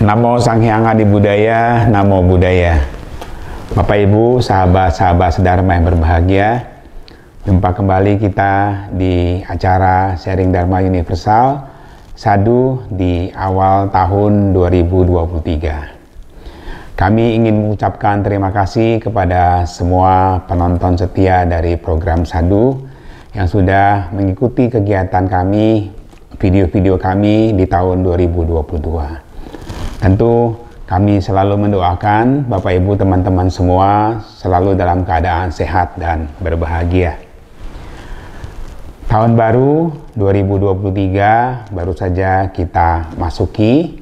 Namo Hyang Adi Budaya, Namo Budaya. Bapak Ibu, sahabat-sahabat sedharma yang berbahagia, jumpa kembali kita di acara Sharing Dharma Universal Sadu di awal tahun 2023. Kami ingin mengucapkan terima kasih kepada semua penonton setia dari program Sadu yang sudah mengikuti kegiatan kami, video-video kami di tahun 2022. Tentu kami selalu mendoakan Bapak Ibu teman-teman semua selalu dalam keadaan sehat dan berbahagia. Tahun baru 2023 baru saja kita masuki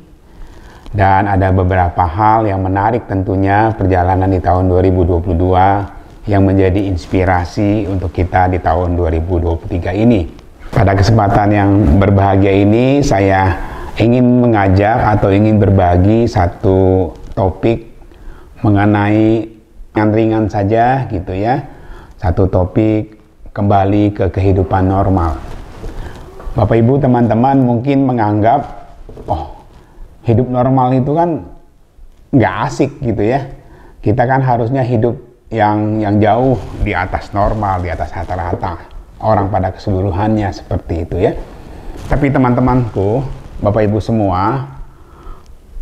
dan ada beberapa hal yang menarik tentunya perjalanan di tahun 2022 yang menjadi inspirasi untuk kita di tahun 2023 ini. Pada kesempatan yang berbahagia ini saya ingin mengajak atau ingin berbagi satu topik mengenai ringan-ringan saja gitu ya satu topik kembali ke kehidupan normal Bapak Ibu teman-teman mungkin menganggap oh hidup normal itu kan nggak asik gitu ya kita kan harusnya hidup yang yang jauh di atas normal di atas rata-rata orang pada keseluruhannya seperti itu ya tapi teman-temanku Bapak Ibu semua,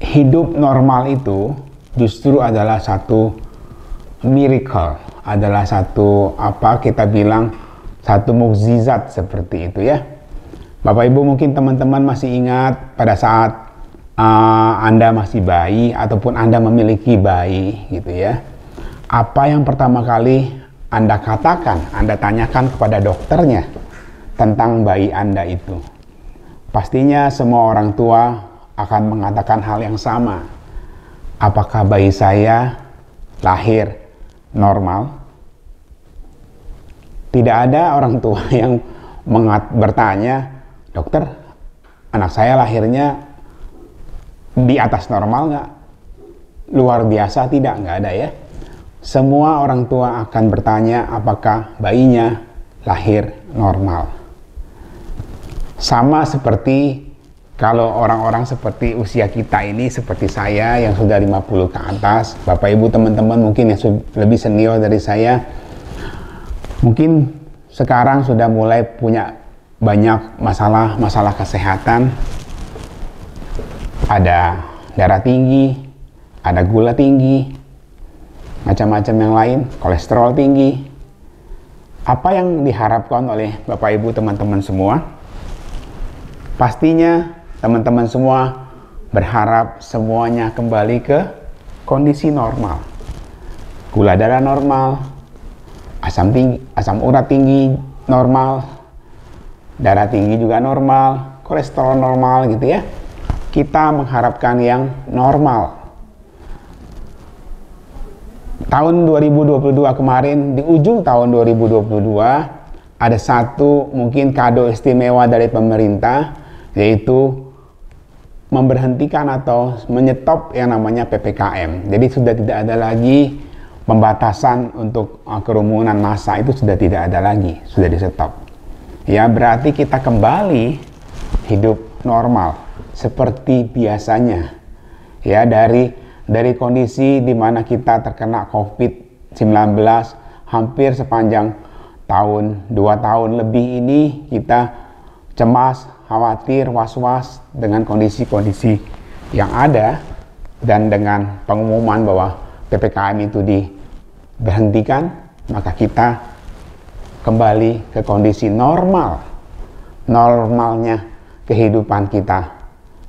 hidup normal itu justru adalah satu miracle, adalah satu apa kita bilang satu mukjizat seperti itu ya. Bapak Ibu mungkin teman-teman masih ingat pada saat uh, Anda masih bayi ataupun Anda memiliki bayi gitu ya. Apa yang pertama kali Anda katakan, Anda tanyakan kepada dokternya tentang bayi Anda itu Pastinya semua orang tua akan mengatakan hal yang sama. Apakah bayi saya lahir normal? Tidak ada orang tua yang mengat bertanya, dokter, anak saya lahirnya di atas normal nggak? Luar biasa tidak, nggak ada ya. Semua orang tua akan bertanya apakah bayinya lahir normal. Sama seperti kalau orang-orang seperti usia kita ini, seperti saya yang sudah 50 ke atas, Bapak Ibu teman-teman mungkin yang lebih senior dari saya, mungkin sekarang sudah mulai punya banyak masalah-masalah kesehatan. Ada darah tinggi, ada gula tinggi, macam-macam yang lain, kolesterol tinggi. Apa yang diharapkan oleh Bapak Ibu teman-teman semua? Pastinya teman-teman semua berharap semuanya kembali ke kondisi normal. Gula darah normal, asam tinggi, asam urat tinggi normal, darah tinggi juga normal, kolesterol normal gitu ya. Kita mengharapkan yang normal. Tahun 2022 kemarin, di ujung tahun 2022, ada satu mungkin kado istimewa dari pemerintah yaitu memberhentikan atau menyetop yang namanya PPKM. Jadi sudah tidak ada lagi pembatasan untuk uh, kerumunan massa itu sudah tidak ada lagi, sudah di stop. Ya, berarti kita kembali hidup normal seperti biasanya. Ya, dari dari kondisi di mana kita terkena COVID-19 hampir sepanjang tahun, dua tahun lebih ini kita cemas, khawatir, was-was dengan kondisi-kondisi yang ada dan dengan pengumuman bahwa PPKM itu diberhentikan, maka kita kembali ke kondisi normal, normalnya kehidupan kita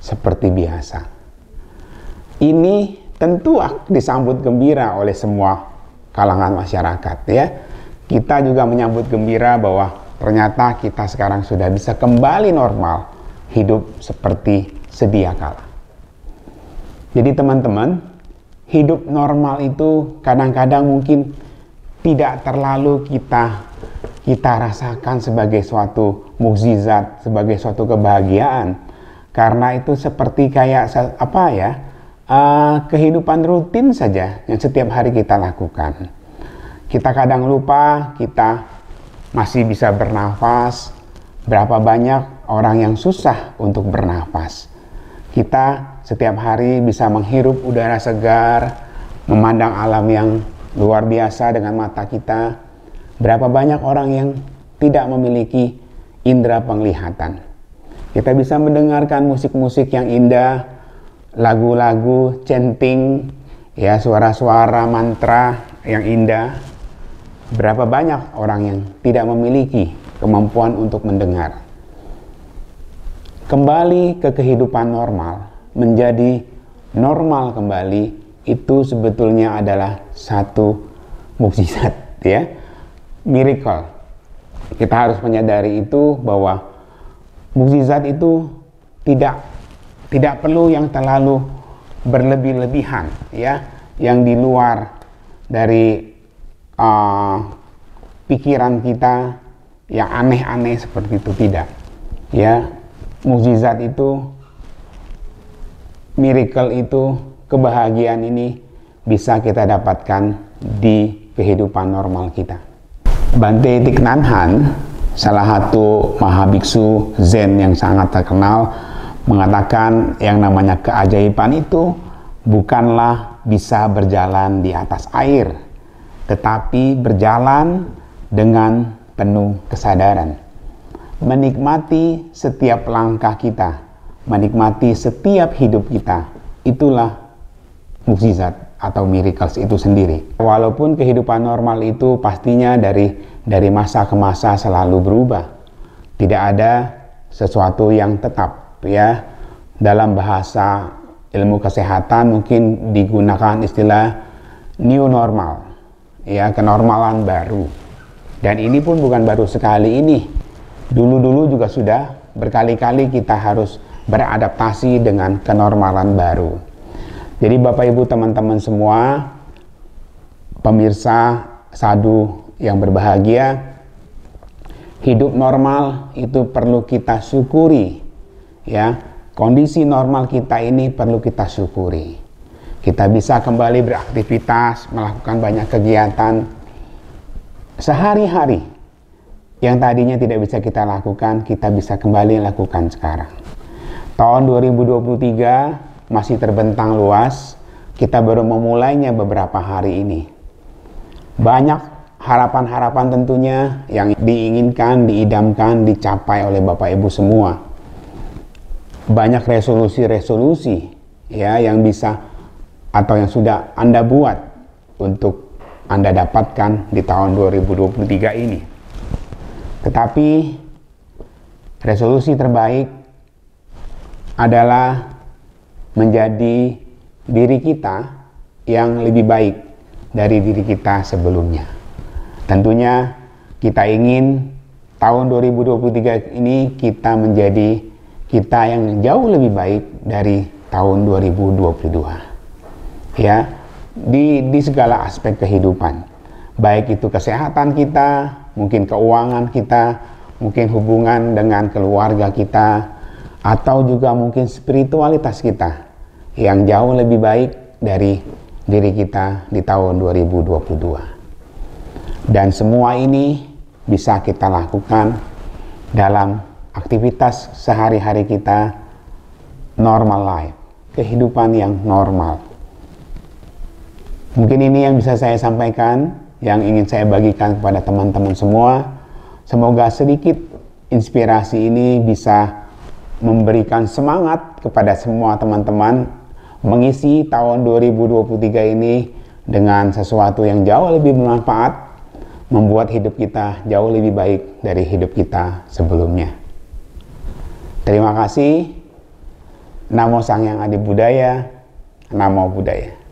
seperti biasa. Ini tentu disambut gembira oleh semua kalangan masyarakat ya. Kita juga menyambut gembira bahwa ternyata kita sekarang sudah bisa kembali normal hidup seperti sedia kala. Jadi teman-teman, hidup normal itu kadang-kadang mungkin tidak terlalu kita kita rasakan sebagai suatu mukjizat, sebagai suatu kebahagiaan. Karena itu seperti kayak apa ya? Uh, kehidupan rutin saja yang setiap hari kita lakukan. Kita kadang lupa kita masih bisa bernafas, berapa banyak orang yang susah untuk bernafas. Kita setiap hari bisa menghirup udara segar, memandang alam yang luar biasa dengan mata kita. Berapa banyak orang yang tidak memiliki indera penglihatan. Kita bisa mendengarkan musik-musik yang indah, lagu-lagu, chanting, ya suara-suara mantra yang indah Berapa banyak orang yang tidak memiliki kemampuan untuk mendengar? Kembali ke kehidupan normal, menjadi normal kembali itu sebetulnya adalah satu mukjizat ya. Miracle. Kita harus menyadari itu bahwa mukjizat itu tidak tidak perlu yang terlalu berlebih-lebihan ya, yang di luar dari Eh, pikiran kita yang aneh-aneh seperti itu tidak ya mukjizat itu miracle itu kebahagiaan ini bisa kita dapatkan di kehidupan normal kita Bante Thich Nanhan salah satu mahabiksu Zen yang sangat terkenal mengatakan yang namanya keajaiban itu bukanlah bisa berjalan di atas air tetapi berjalan dengan penuh kesadaran. Menikmati setiap langkah kita, menikmati setiap hidup kita, itulah mukjizat atau miracles itu sendiri. Walaupun kehidupan normal itu pastinya dari dari masa ke masa selalu berubah. Tidak ada sesuatu yang tetap ya. Dalam bahasa ilmu kesehatan mungkin digunakan istilah new normal ya kenormalan baru. Dan ini pun bukan baru sekali ini. Dulu-dulu juga sudah berkali-kali kita harus beradaptasi dengan kenormalan baru. Jadi Bapak Ibu teman-teman semua, pemirsa sadu yang berbahagia, hidup normal itu perlu kita syukuri. Ya, kondisi normal kita ini perlu kita syukuri. Kita bisa kembali beraktivitas, melakukan banyak kegiatan sehari-hari yang tadinya tidak bisa kita lakukan, kita bisa kembali lakukan sekarang. Tahun 2023 masih terbentang luas, kita baru memulainya beberapa hari ini. Banyak harapan-harapan tentunya yang diinginkan, diidamkan, dicapai oleh Bapak Ibu semua. Banyak resolusi-resolusi ya yang bisa atau yang sudah Anda buat untuk Anda dapatkan di tahun 2023 ini. Tetapi resolusi terbaik adalah menjadi diri kita yang lebih baik dari diri kita sebelumnya. Tentunya kita ingin tahun 2023 ini kita menjadi kita yang jauh lebih baik dari tahun 2022 ya di di segala aspek kehidupan baik itu kesehatan kita mungkin keuangan kita mungkin hubungan dengan keluarga kita atau juga mungkin spiritualitas kita yang jauh lebih baik dari diri kita di tahun 2022 dan semua ini bisa kita lakukan dalam aktivitas sehari-hari kita normal life kehidupan yang normal Mungkin ini yang bisa saya sampaikan, yang ingin saya bagikan kepada teman-teman semua. Semoga sedikit inspirasi ini bisa memberikan semangat kepada semua teman-teman mengisi tahun 2023 ini dengan sesuatu yang jauh lebih bermanfaat, membuat hidup kita jauh lebih baik dari hidup kita sebelumnya. Terima kasih. Namo Sang Yang Adi Budaya, Namo Budaya.